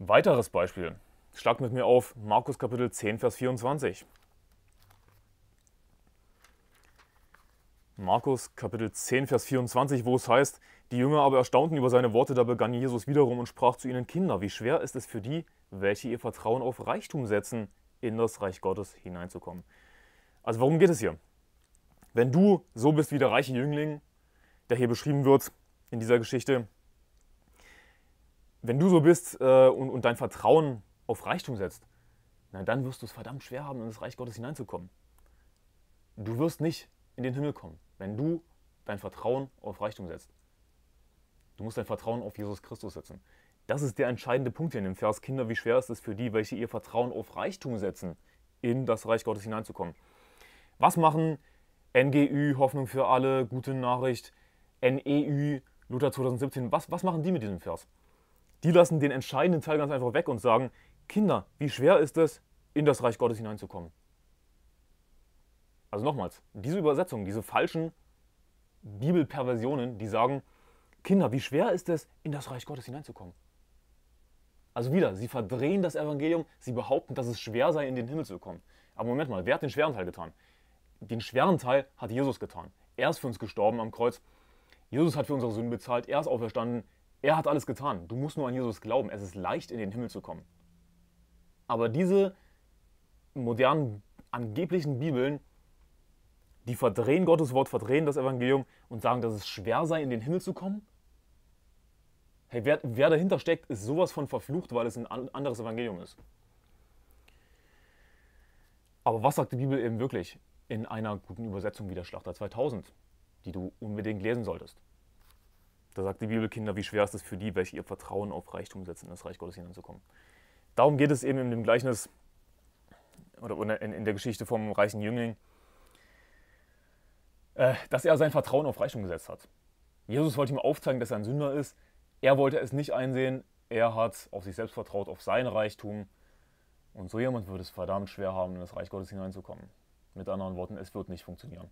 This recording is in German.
Weiteres Beispiel. Schlag mit mir auf Markus Kapitel 10, Vers 24. Markus Kapitel 10, Vers 24, wo es heißt, die Jünger aber erstaunten über seine Worte, da begann Jesus wiederum und sprach zu ihnen, Kinder, wie schwer ist es für die, welche ihr Vertrauen auf Reichtum setzen, in das Reich Gottes hineinzukommen. Also worum geht es hier? Wenn du so bist wie der reiche Jüngling, der hier beschrieben wird in dieser Geschichte, wenn du so bist äh, und, und dein Vertrauen auf Reichtum setzt, na, dann wirst du es verdammt schwer haben, in das Reich Gottes hineinzukommen. Du wirst nicht in den Himmel kommen, wenn du dein Vertrauen auf Reichtum setzt. Du musst dein Vertrauen auf Jesus Christus setzen. Das ist der entscheidende Punkt hier in dem Vers. Kinder, wie schwer ist es für die, welche ihr Vertrauen auf Reichtum setzen, in das Reich Gottes hineinzukommen. Was machen NGÜ, Hoffnung für alle, gute Nachricht, NEÜ, Luther 2017, was, was machen die mit diesem Vers? die lassen den entscheidenden Teil ganz einfach weg und sagen, Kinder, wie schwer ist es, in das Reich Gottes hineinzukommen? Also nochmals, diese Übersetzungen, diese falschen Bibelperversionen, die sagen, Kinder, wie schwer ist es, in das Reich Gottes hineinzukommen? Also wieder, sie verdrehen das Evangelium, sie behaupten, dass es schwer sei, in den Himmel zu kommen. Aber Moment mal, wer hat den schweren Teil getan? Den schweren Teil hat Jesus getan. Er ist für uns gestorben am Kreuz. Jesus hat für unsere Sünden bezahlt, er ist auferstanden, er hat alles getan. Du musst nur an Jesus glauben. Es ist leicht, in den Himmel zu kommen. Aber diese modernen, angeblichen Bibeln, die verdrehen Gottes Wort, verdrehen das Evangelium und sagen, dass es schwer sei, in den Himmel zu kommen. Hey, wer, wer dahinter steckt, ist sowas von verflucht, weil es ein anderes Evangelium ist. Aber was sagt die Bibel eben wirklich in einer guten Übersetzung wie der Schlachter 2000, die du unbedingt lesen solltest? Da sagt die Bibelkinder, wie schwer ist es für die, welche ihr Vertrauen auf Reichtum setzen, in das Reich Gottes hineinzukommen. Darum geht es eben in dem Gleichnis oder in, der Geschichte vom reichen Jüngling, äh, dass er sein Vertrauen auf Reichtum gesetzt hat. Jesus wollte ihm aufzeigen, dass er ein Sünder ist. Er wollte es nicht einsehen. Er hat auf sich selbst vertraut, auf sein Reichtum. Und so jemand würde es verdammt schwer haben, in das Reich Gottes hineinzukommen. Mit anderen Worten, es wird nicht funktionieren.